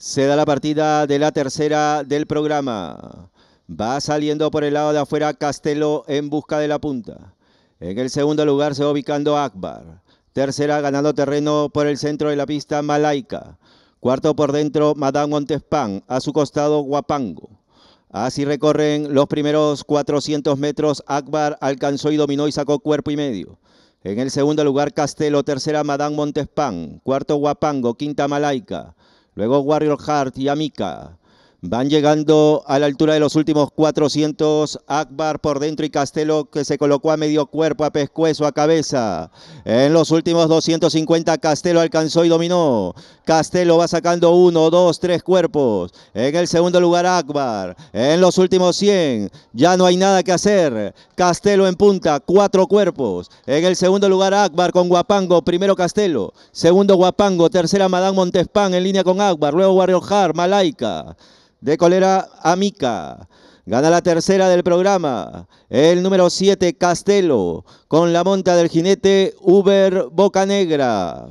Se da la partida de la tercera del programa. Va saliendo por el lado de afuera Castelo en busca de la punta. En el segundo lugar se va ubicando Akbar. Tercera ganando terreno por el centro de la pista Malaika. Cuarto por dentro Madame Montespan. A su costado Guapango. Así recorren los primeros 400 metros. Akbar alcanzó y dominó y sacó cuerpo y medio. En el segundo lugar Castelo. Tercera Madame Montespan. Cuarto Guapango. Quinta Malaika. Luego Warrior Heart y Amica. Van llegando a la altura de los últimos 400. Akbar por dentro y Castelo que se colocó a medio cuerpo, a pescuezo, a cabeza. En los últimos 250 Castelo alcanzó y dominó. Castelo va sacando uno, dos, tres cuerpos. En el segundo lugar Akbar. En los últimos 100 ya no hay nada que hacer. Castelo en punta, cuatro cuerpos. En el segundo lugar Akbar con Guapango. Primero Castelo. Segundo Guapango. Tercera Madame Montespan en línea con Akbar. Luego Warrior Malaika de Colera Amica. Gana la tercera del programa, el número 7 Castelo, con la monta del jinete Uber Bocanegra.